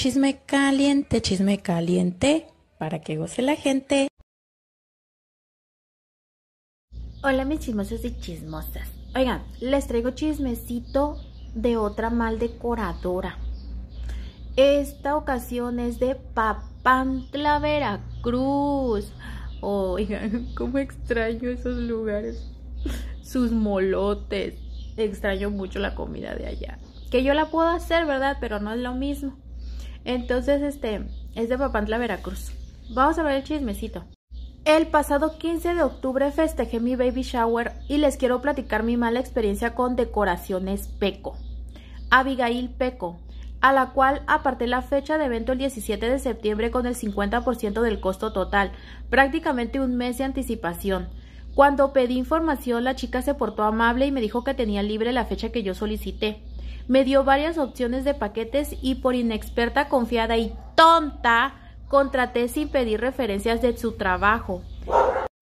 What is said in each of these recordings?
Chisme caliente, chisme caliente, para que goce la gente. Hola mis chismosos y chismosas. Oigan, les traigo chismecito de otra mal decoradora. Esta ocasión es de Papantla, Veracruz. Oigan, cómo extraño esos lugares. Sus molotes. Extraño mucho la comida de allá. Que yo la puedo hacer, ¿verdad? Pero no es lo mismo. Entonces, este, es de Papantla, Veracruz. Vamos a ver el chismecito. El pasado 15 de octubre festejé mi baby shower y les quiero platicar mi mala experiencia con decoraciones Peco. Abigail Peco, a la cual aparté la fecha de evento el 17 de septiembre con el 50% del costo total, prácticamente un mes de anticipación. Cuando pedí información, la chica se portó amable y me dijo que tenía libre la fecha que yo solicité. Me dio varias opciones de paquetes y por inexperta, confiada y tonta, contraté sin pedir referencias de su trabajo.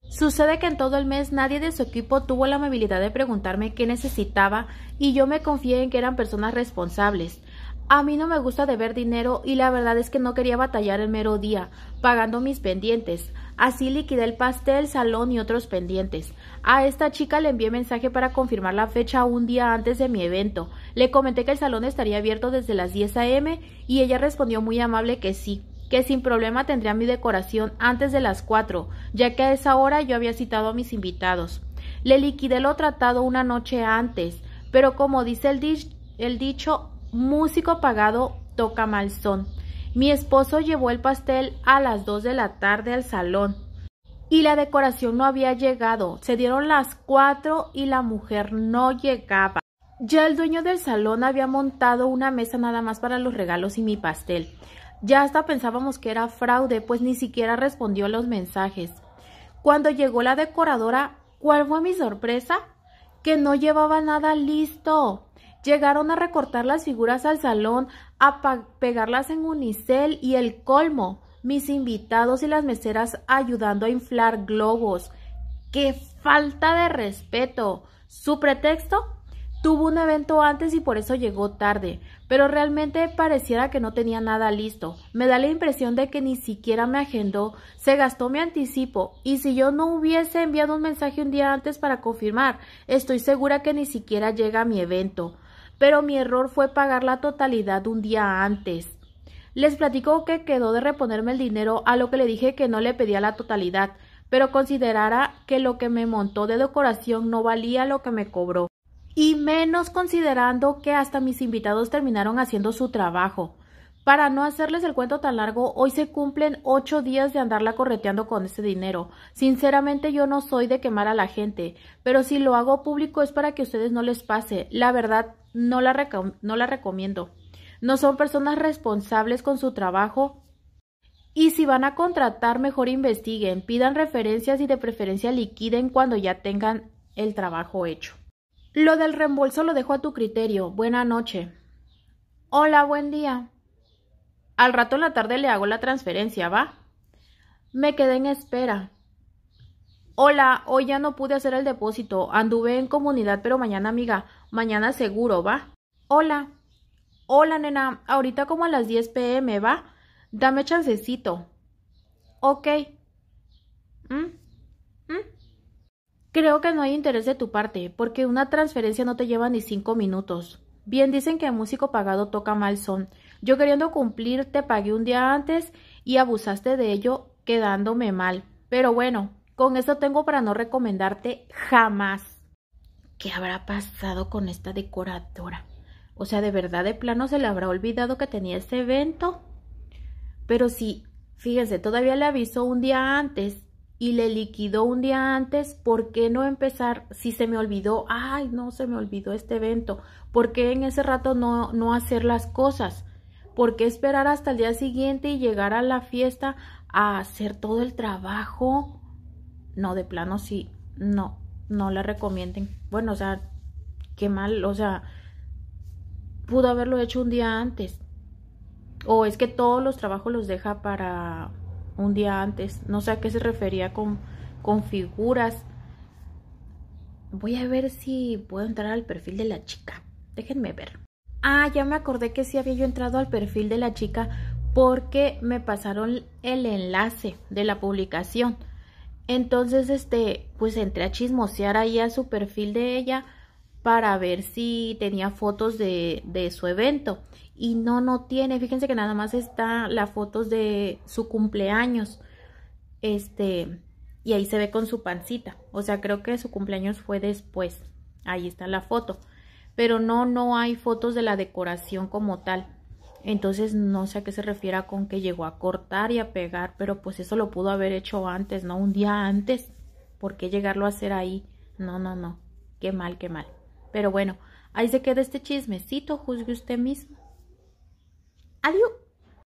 Sucede que en todo el mes nadie de su equipo tuvo la amabilidad de preguntarme qué necesitaba y yo me confié en que eran personas responsables. A mí no me gusta deber dinero y la verdad es que no quería batallar el mero día, pagando mis pendientes. Así liquidé el pastel, salón y otros pendientes. A esta chica le envié mensaje para confirmar la fecha un día antes de mi evento le comenté que el salón estaría abierto desde las 10 a.m. y ella respondió muy amable que sí, que sin problema tendría mi decoración antes de las 4, ya que a esa hora yo había citado a mis invitados. Le liquidé lo tratado una noche antes, pero como dice el, dicho, músico pagado toca mal son. Mi esposo llevó el pastel a las 2 de la tarde al salón y la decoración no había llegado. Se dieron las 4 y la mujer no llegaba. Ya el dueño del salón había montado una mesa nada más para los regalos y mi pastel. Ya hasta pensábamos que era fraude, pues ni siquiera respondió a los mensajes. Cuando llegó la decoradora, ¿cuál fue mi sorpresa? Que no llevaba nada listo. Llegaron a recortar las figuras al salón, a pegarlas en unicel y el colmo, mis invitados y las meseras ayudando a inflar globos. ¡Qué falta de respeto! Su pretexto, tuvo un evento antes y por eso llegó tarde, pero realmente pareciera que no tenía nada listo. Me da la impresión de que ni siquiera me agendó, se gastó mi anticipo, y si yo no hubiese enviado un mensaje un día antes para confirmar, estoy segura que ni siquiera llega a mi evento. Pero mi error fue pagar la totalidad un día antes. Les platico que quedó de reponerme el dinero a lo que le dije que no le pedía la totalidad, pero considerara que lo que me montó de decoración no valía lo que me cobró y menos considerando que hasta mis invitados terminaron haciendo su trabajo. Para no hacerles el cuento tan largo, hoy se cumplen ocho días de andarla correteando con ese dinero. Sinceramente yo no soy de quemar a la gente, pero si lo hago público es para que a ustedes no les pase. La verdad, no la, no la recomiendo. No son personas responsables con su trabajo. Y si van a contratar, mejor investiguen, pidan referencias y de preferencia liquiden cuando ya tengan el trabajo hecho. Lo del reembolso lo dejo a tu criterio. Buena noche. Hola, buen día. Al rato en la tarde le hago la transferencia, ¿va? Me quedé en espera. Hola, hoy ya no pude hacer el depósito. Anduve en comunidad, pero mañana, amiga. Mañana seguro, ¿va? Hola. Hola, nena. Ahorita como a las 10 pm, ¿va? Dame chancecito. Ok. ¿Mm? Creo que no hay interés de tu parte, porque una transferencia no te lleva ni cinco minutos. Bien dicen que músico pagado toca mal son. Yo queriendo cumplir te pagué un día antes y abusaste de ello quedándome mal. Pero bueno, con eso tengo para no recomendarte jamás. ¿Qué habrá pasado con esta decoradora? O sea, de verdad de plano se le habrá olvidado que tenía este evento. Pero sí, fíjense, todavía le avisó un día antes y le liquidó un día antes, ¿por qué no empezar? Si se me olvidó, ay, no, se me olvidó este evento, ¿por qué en ese rato no, no hacer las cosas? ¿Por qué esperar hasta el día siguiente y llegar a la fiesta a hacer todo el trabajo? No, de plano sí, no, no la recomienden. Bueno, o sea, qué mal, o sea, pudo haberlo hecho un día antes. O es que todos los trabajos los deja para un día antes. No sé a qué se refería con, figuras. Voy a ver si puedo entrar al perfil de la chica. Déjenme ver. Ah, ya me acordé que sí había yo entrado al perfil de la chica porque me pasaron el enlace de la publicación. Entonces, este, pues entré a chismosear ahí a su perfil de ella para ver si tenía fotos de, de su evento y no, no tiene. Fíjense que nada más está las fotos de su cumpleaños. Este, y ahí se ve con su pancita. O sea, creo que su cumpleaños fue después. Ahí está la foto. Pero no, no hay fotos de la decoración como tal. Entonces no sé a qué se refiera con que llegó a cortar y a pegar, pero pues eso lo pudo haber hecho antes, ¿no? Un día antes. ¿Por qué llegarlo a hacer ahí? No, no, no. Qué mal, qué mal. Pero bueno, ahí se queda este chismecito, juzgue usted mismo. Adieu